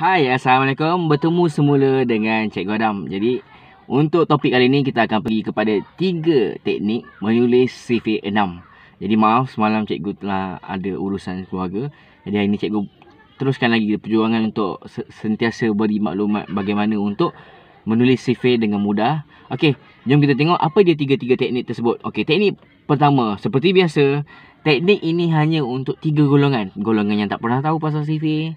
Hai, Assalamualaikum. Bertemu semula dengan Cik Adam. Jadi, untuk topik kali ini kita akan pergi kepada tiga teknik menulis CV6. Jadi, maaf semalam Cik Cikgu telah ada urusan keluarga. Jadi, hari ini Cikgu teruskan lagi perjuangan untuk sentiasa beri maklumat bagaimana untuk menulis CV dengan mudah. Okey, jom kita tengok apa dia tiga-tiga teknik tersebut. Okey, teknik pertama, seperti biasa, teknik ini hanya untuk tiga golongan. Golongan yang tak pernah tahu pasal CV,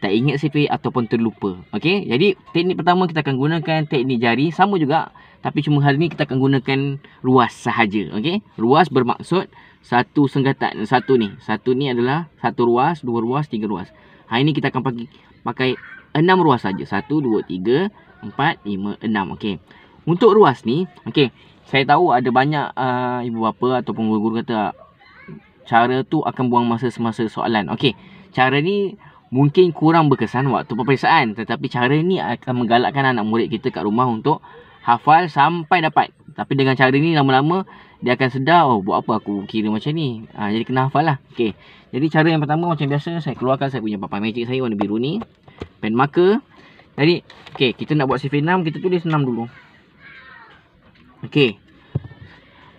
tak ingat sifir ataupun terlupa. Okey, jadi teknik pertama kita akan gunakan teknik jari sama juga tapi cuma hari ni kita akan gunakan ruas sahaja. Okey, ruas bermaksud satu senggatan satu ni. Satu ni adalah satu ruas, dua ruas, tiga ruas. Hari ni kita akan pakai pakai enam ruas saja. Satu, dua, tiga, empat, lima, enam. Okey. Untuk ruas ni, okey, saya tahu ada banyak uh, ibu bapa ataupun guru-guru kata cara tu akan buang masa semasa soalan. Okey. Cara ni mungkin kurang berkesan waktu peperiksaan tetapi cara ini akan menggalakkan anak murid kita kat rumah untuk hafal sampai dapat tapi dengan cara ini lama-lama dia akan sedar oh buat apa aku kira macam ni ha, jadi kena hafal lah okay. jadi cara yang pertama macam biasa saya keluarkan saya punya papan magic saya warna biru ni pen marker jadi okay, kita nak buat CV6 kita tulis 6 dulu Okey.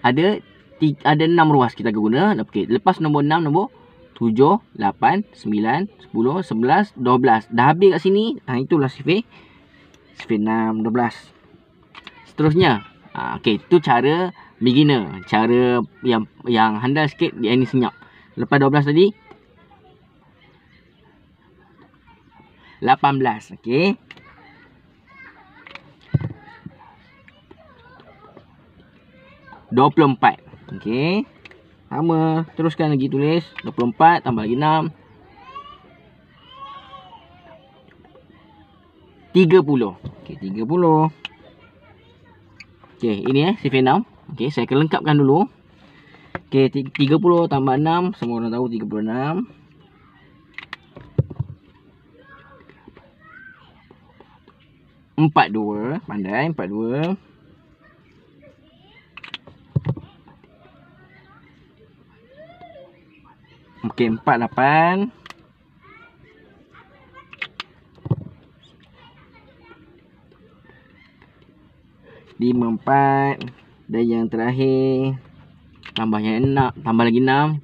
Ada ada 6 ruas kita guna. Okey, lepas nombor 6 nombor tujuh, lapan, sembilan, sepuluh, sebelas, dua belas. Dah habis kat sini. Ha, itulah sifir. Sifir enam, dua belas. Seterusnya. Ha, okay, itu cara beginner. Cara yang yang handal sikit, dia ni senyap. Lepas dua belas tadi. Lapan belas, okay. Dua puluh empat, okay. Sama Teruskan lagi tulis 24 tambah lagi 6 30 Okey 30 Okey ini eh CV6 Okey saya akan lengkapkan dulu Okey 30 tambah 6 Semua orang tahu 36 42 Pandai 42 Okey, 48. lima empat dan yang terakhir tambah yang enak tambah lagi enam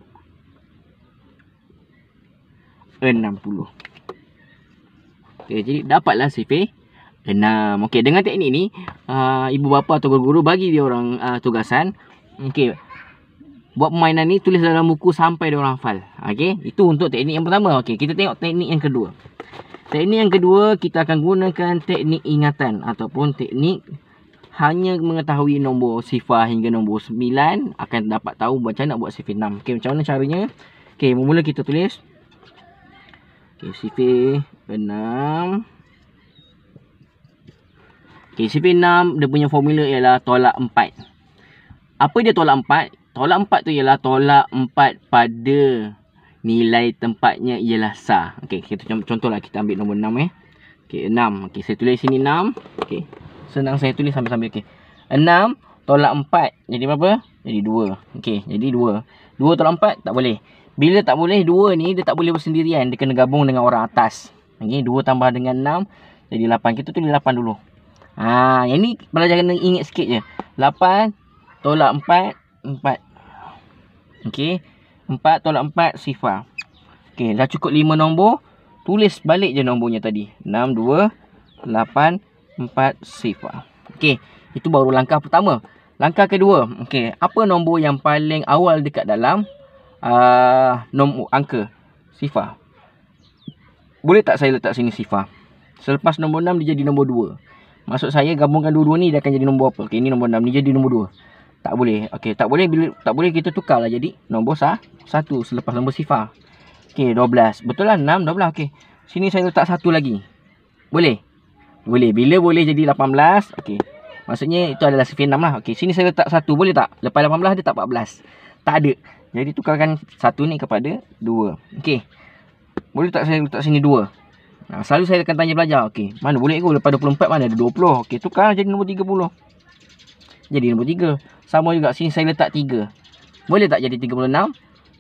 enam puluh okay, jadi dapatlah CP enam okay, dengan teknik ni uh, ibu bapa atau guru-guru bagi dia orang uh, tugasan okay, buat permainan ni tulis dalam buku sampai dia orang hafal. Okey, itu untuk teknik yang pertama. Okey, kita tengok teknik yang kedua. Teknik yang kedua kita akan gunakan teknik ingatan ataupun teknik hanya mengetahui nombor sifar hingga nombor 9 akan dapat tahu macam nak buat sifir 6. Okey, macam mana caranya? Okey, mula kita tulis. Okey, sifir 6. Okay, CP 6 dia punya formula ialah tolak 4. Apa dia tolak 4? tolak empat tu ialah tolak empat pada nilai tempatnya ialah sah. Okey, kita contohlah kita ambil nombor enam eh. Okey, enam. Okey, saya tulis sini enam. Okey, senang saya tulis sambil-sambil. Okey, enam tolak empat. Jadi berapa? Jadi dua. Okey, jadi dua. Dua tolak empat tak boleh. Bila tak boleh, dua ni dia tak boleh bersendirian. Dia kena gabung dengan orang atas. Okey, dua tambah dengan enam. Jadi lapan. Kita tulis lapan dulu. Ha, yang ni pelajaran ingat sikit je. Lapan tolak empat. Empat. Okey. 4 tolak 4 sifar. Okey, dah cukup 5 nombor. Tulis balik je nombornya tadi. 6 2 8 4 sifar. Okey, itu baru langkah pertama. Langkah kedua. Okey, apa nombor yang paling awal dekat dalam uh, nombor angka sifar? Boleh tak saya letak sini sifar? Selepas nombor 6 dia jadi nombor 2. Maksud saya gabungkan dua-dua ni dia akan jadi nombor apa? Okey, ini nombor 6 ni jadi nombor 2. Tak boleh. Okey, tak boleh bila tak boleh kita tukarlah jadi nombor sah, satu selepas nombor sifar. Okey, 12. Betul lah 6 12. Okey. Sini saya letak satu lagi. Boleh. Boleh. Bila boleh jadi 18? Okey. Maksudnya itu adalah sifir 6 lah. Okey, sini saya letak satu boleh tak? Lepas 18 dia tak 14. Tak ada. Jadi tukarkan satu ni kepada dua. Okey. Boleh tak saya letak sini dua? Nah, selalu saya akan tanya pelajar. Okey, mana boleh ke lepas 24 mana ada 20? Okey, tukar jadi nombor 30 jadi nombor 3. Sama juga sini saya letak 3. Boleh tak jadi 36?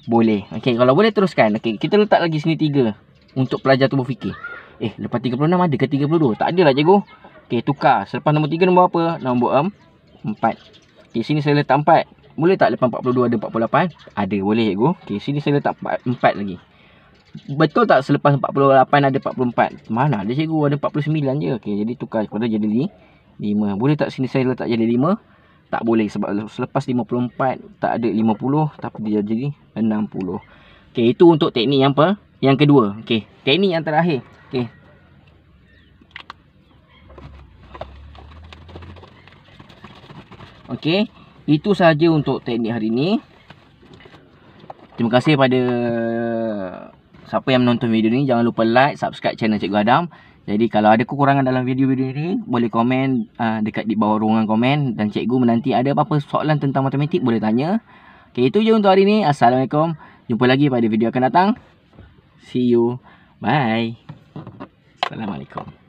Boleh. Okey, kalau boleh teruskan. Okey, kita letak lagi sini 3 untuk pelajar tu berfikir. Eh, lepas 36 ada ke 32? Tak ada adalah cikgu. Okey, tukar. Selepas nombor 3 nombor apa? Nombor um, 4. Okey, sini saya letak 4. Boleh tak lepas 42 ada 48? Ada, boleh cikgu. Okey, sini saya letak 4, 4 lagi. Betul tak selepas 48 ada 44? Mana ada cikgu ada 49 je. Okey, jadi tukar kepada jadi 5. Boleh tak sini saya letak jadi tak boleh sebab selepas 54 tak ada 50 tapi dia jadi 60. Okey itu untuk teknik yang apa? Yang kedua. Okey, teknik yang terakhir. Okey. Okey, itu sahaja untuk teknik hari ini. Terima kasih pada siapa yang menonton video ni. Jangan lupa like, subscribe channel Cikgu Adam. Jadi kalau ada kekurangan dalam video-video ini Boleh komen uh, dekat di bawah ruangan komen Dan cikgu menanti ada apa-apa soalan tentang matematik Boleh tanya Okay itu je untuk hari ini Assalamualaikum Jumpa lagi pada video akan datang See you Bye Assalamualaikum